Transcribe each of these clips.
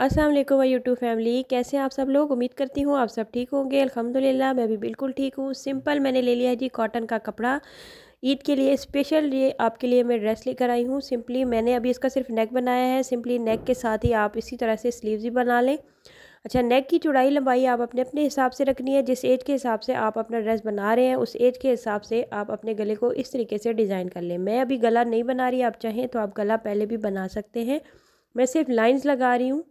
असल वालेकुम YouTube family कैसे आप सब लोग उम्मीद करती हूँ आप सब ठीक होंगे अल्हम्दुलिल्लाह मैं भी बिल्कुल ठीक हूँ सिंपल मैंने ले लिया है जी कॉटन का कपड़ा ईद के लिए स्पेशल ये आपके लिए मैं ड्रेस लेकर आई हूँ सिंपली मैंने अभी इसका सिर्फ नेक बनाया है सिंपली नेक के साथ ही आप इसी तरह से स्लीव्स भी बना लें अच्छा नेक की चौड़ाई लंबाई आप अपने अपने हिसाब से रखनी है जिस एज के हिसाब से आप अपना ड्रेस बना रहे हैं उस एज के हिसाब से आप अपने गले को इस तरीके से डिज़ाइन कर लें मैं अभी गला नहीं बना रही आप चाहें तो आप गला पहले भी बना सकते हैं मैं सिर्फ लाइन्स लगा रही हूँ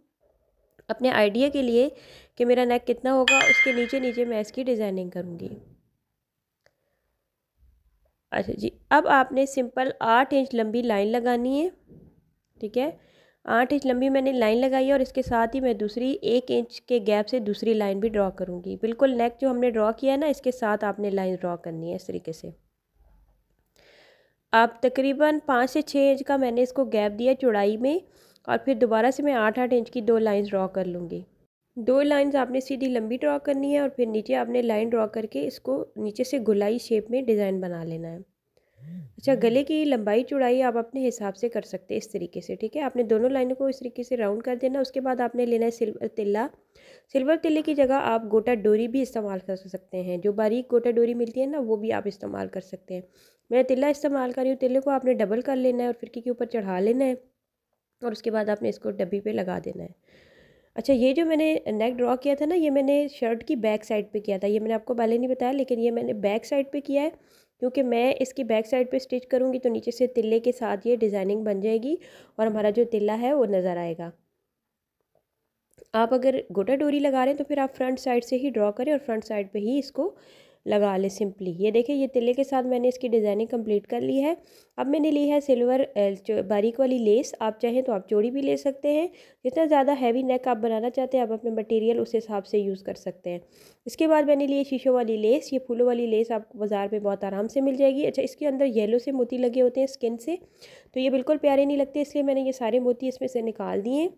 अपने आइडिया के लिए कि मेरा नेक कितना होगा उसके नीचे नीचे मैं इसकी डिज़ाइनिंग करूँगी अच्छा जी अब आपने सिंपल आठ इंच लंबी लाइन लगानी है ठीक है आठ इंच लंबी मैंने लाइन लगाई है और इसके साथ ही मैं दूसरी एक इंच के गैप से दूसरी लाइन भी ड्रॉ करूँगी बिल्कुल नेक जो हमने ड्रॉ किया है ना इसके साथ आपने लाइन ड्रॉ करनी है इस तरीके से आप तकरीबन पाँच से छः इंच का मैंने इसको गैप दिया चौड़ाई में और फिर दोबारा से मैं आठ आठ इंच की दो लाइन ड्रॉ कर लूँगी दो लाइंस आपने सीधी लंबी ड्रॉ करनी है और फिर नीचे आपने लाइन ड्रॉ करके इसको नीचे से गुलाई शेप में डिज़ाइन बना लेना है अच्छा गले की लंबाई चौड़ाई आप अपने हिसाब से कर सकते हैं इस तरीके से ठीक है आपने दोनों लाइनों को इस तरीके से राउंड कर देना उसके बाद आपने लेना है सिल्वर तिल्ला सिल्वर तिल्ले की जगह आप गोटा डोरी भी इस्तेमाल कर सकते हैं जो बारीक गोटा डोरी मिलती है ना वो भी आप इस्तेमाल कर सकते हैं मैं तिल्ला इस्तेमाल कर रही हूँ तिल्ले को आपने डबल कर लेना है और फिरकी के ऊपर चढ़ा लेना है और उसके बाद आपने इसको डब्बी पे लगा देना है अच्छा ये जो मैंने नेक ड्रॉ किया था ना ये मैंने शर्ट की बैक साइड पे किया था ये मैंने आपको पहले नहीं बताया लेकिन ये मैंने बैक साइड पे किया है क्योंकि मैं इसकी बैक साइड पे स्टिच करूँगी तो नीचे से तिल्ले के साथ ये डिज़ाइनिंग बन जाएगी और हमारा जो तिल्ला है वो नज़र आएगा आप अगर गोटा डोरी लगा रहे हैं तो फिर आप फ्रंट साइड से ही ड्रॉ करें और फ्रंट साइड पर ही इसको लगा ले सिंपली ये देखिए ये तिले के साथ मैंने इसकी डिज़ाइनिंग कंप्लीट कर ली है अब मैंने ली है सिल्वर बारीक वाली लेस आप चाहें तो आप चोड़ी भी ले सकते हैं जितना ज़्यादा हैवी नेक आप बनाना चाहते हैं आप अपने मटेरियल उस हिसाब से यूज़ कर सकते हैं इसके बाद मैंने लिए शीशों वाली लेस ये फूलों वाली लेस आपको बाज़ार में बहुत आराम से मिल जाएगी अच्छा इसके अंदर येलो से मोती लगे होते हैं स्किन से तो ये बिल्कुल प्यारे नहीं लगते इसलिए मैंने ये सारे मोती इसमें से निकाल दिए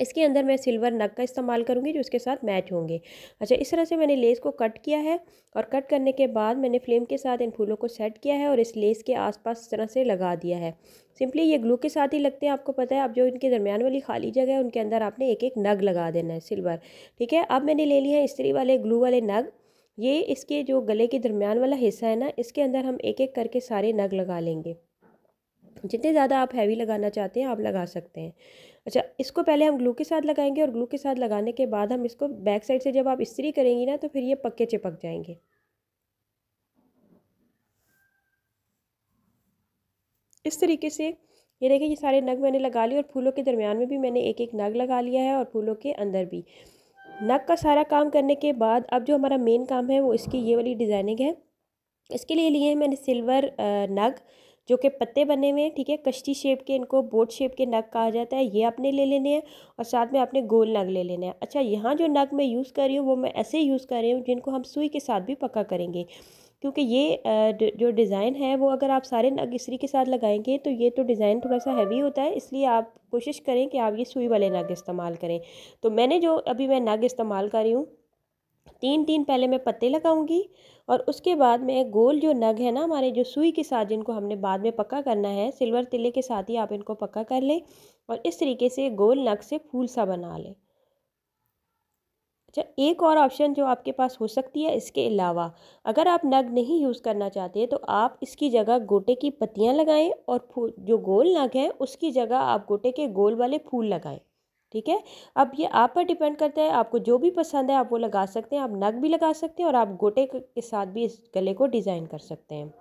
इसके अंदर मैं सिल्वर नग का इस्तेमाल करूँगी जो इसके साथ मैच होंगे अच्छा इस तरह से मैंने लेस को कट किया है और कट करने के बाद मैंने फ्लेम के साथ इन फूलों को सेट किया है और इस लेस के आसपास इस तरह से लगा दिया है सिंपली ये ग्लू के साथ ही लगते हैं आपको पता है अब जो इनके दरमियान वाली खाली जगह है उनके अंदर आपने एक एक नग लगा देना है सिल्वर ठीक है अब मैंने ले लिया है इस्त्री वाले ग्लू वाले नग ये इसके जो गले के दरमियान वाला हिस्सा है ना इसके अंदर हम एक एक करके सारे नग लगा लेंगे जितने ज़्यादा आप हैवी लगाना चाहते हैं आप लगा सकते हैं अच्छा इसको पहले हम ग्लू के साथ लगाएंगे और ग्लू के साथ लगाने के बाद हम इसको बैक साइड से जब आप इस्त्री करेंगी ना तो फिर ये पक्के चिपक जाएंगे इस तरीके से ये देखिए ये सारे नग मैंने लगा लिए और फूलों के दरमियान में भी मैंने एक एक नग लगा लिया है और फूलों के अंदर भी नग का सारा काम करने के बाद अब जो हमारा मेन काम है वो इसकी ये वाली डिज़ाइनिंग है इसके लिए लिए मैंने सिल्वर नग जो कि पत्ते बने हुए हैं ठीक है कश्ती शेप के इनको बोट शेप के नग कहा जाता है ये आपने ले लेने हैं और साथ में आपने गोल नग ले लेने हैं अच्छा यहाँ जो नग मैं यूज़ कर रही हूँ वो मैं ऐसे यूज़ कर रही हूँ जिनको हम सुई के साथ भी पक्का करेंगे क्योंकि ये जो डिज़ाइन है वो अगर आप सारे नग इसी के साथ लगाएंगे तो ये तो डिज़ाइन थोड़ा सा हैवी होता है इसलिए आप कोशिश करें कि आप ये सुई वाले नग इस्तेमाल करें तो मैंने जो अभी मैं नग इस्तेमाल कर रही हूँ तीन तीन पहले मैं पत्ते लगाऊंगी और उसके बाद मैं गोल जो नग है ना हमारे जो सुई के साथ जिनको हमने बाद में पक्का करना है सिल्वर तिले के साथ ही आप इनको पक्का कर लें और इस तरीके से गोल नग से फूल सा बना लें अच्छा एक और ऑप्शन जो आपके पास हो सकती है इसके अलावा अगर आप नग नहीं यूज़ करना चाहते तो आप इसकी जगह गोटे की पत्तियाँ लगाएं और फूल जो गोल नग है उसकी जगह आप गोटे के गोल वाले फूल लगाएं ठीक है अब ये आप पर डिपेंड करता है आपको जो भी पसंद है आप वो लगा सकते हैं आप नग भी लगा सकते हैं और आप गोटे के साथ भी इस गले को डिज़ाइन कर सकते हैं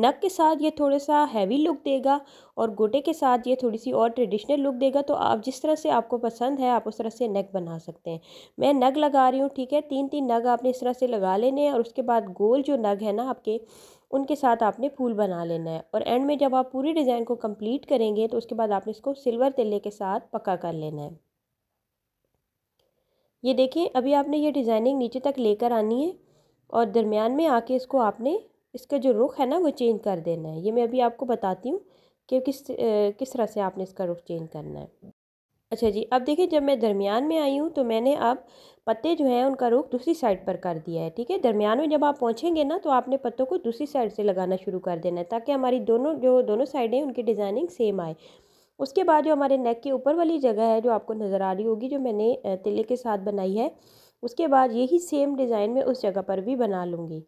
नक के साथ ये थोड़ा सा हैवी लुक देगा और गोटे के साथ ये थोड़ी सी और ट्रेडिशनल लुक देगा तो आप जिस तरह से आपको पसंद है आप उस तरह से नेक बना सकते हैं मैं नग लगा रही हूँ ठीक है तीन तीन नग आपने इस तरह से लगा लेने हैं और उसके बाद गोल जो नग है ना आपके उनके साथ आपने फूल बना लेना है और एंड में जब आप पूरी डिज़ाइन को कम्प्लीट करेंगे तो उसके बाद आपने इसको सिल्वर तिल्ले के साथ पक्का कर लेना है ये देखिए अभी आपने ये डिज़ाइनिंग नीचे तक लेकर आनी है और दरमियान में आके इसको आपने इसका जो रुख है ना वो चेंज कर देना है ये मैं अभी आपको बताती हूँ कि किस किस तरह से आपने इसका रुख चेंज करना है अच्छा जी अब देखिए जब मैं दरमियान में आई हूँ तो मैंने अब पत्ते जो हैं उनका रुख दूसरी साइड पर कर दिया है ठीक है दरमियान में जब आप पहुँचेंगे ना तो आपने पत्तों को दूसरी साइड से लगाना शुरू कर देना है ताकि हमारी दोनों जो दोनों साइड हैं उनकी डिज़ाइनिंग सेम आए उसके बाद जो हमारे नेक के ऊपर वाली जगह है जो आपको नज़र आ रही होगी जो मैंने तिले के साथ बनाई है उसके बाद यही सेम डिज़ाइन में उस जगह पर भी बना लूँगी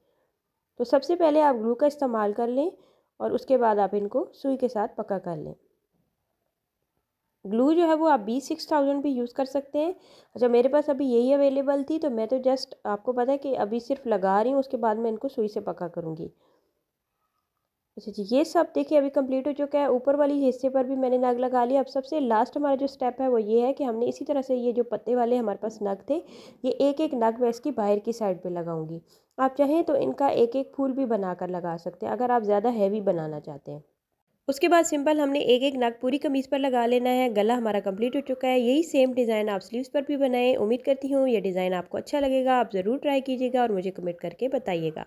तो सबसे पहले आप ग्लू का इस्तेमाल कर लें और उसके बाद आप इनको सुई के साथ पक्का कर लें ग्लू जो है वो आप बी सिक्स थाउजेंड भी यूज़ कर सकते हैं अच्छा मेरे पास अभी यही अवेलेबल थी तो मैं तो जस्ट आपको पता है कि अभी सिर्फ लगा रही हूँ उसके बाद मैं इनको सुई से पक्का करूँगी अच्छा जी ये सब देखिए अभी कंप्लीट हो चुका है ऊपर वाली हिस्से पर भी मैंने नग लगा लिया अब सबसे लास्ट हमारा जो स्टेप है वो ये है कि हमने इसी तरह से ये जो पत्ते वाले हमारे पास नग थे ये एक एक नग मैं इसकी बाहर की साइड पे लगाऊंगी आप चाहें तो इनका एक एक फूल भी बनाकर लगा सकते हैं अगर आप ज़्यादा हैवी बनाना चाहते हैं उसके बाद सिंपल हमने एक एक नग पूरी कमीज़ पर लगा लेना है गला हमारा कंप्लीट हो चुका है यही सेम डिज़ाइन आप स्लीव्स पर भी बनाएं उम्मीद करती हूँ ये डिज़ाइन आपको अच्छा लगेगा आप ज़रूर ट्राई कीजिएगा और मुझे कमेंट करके बताइएगा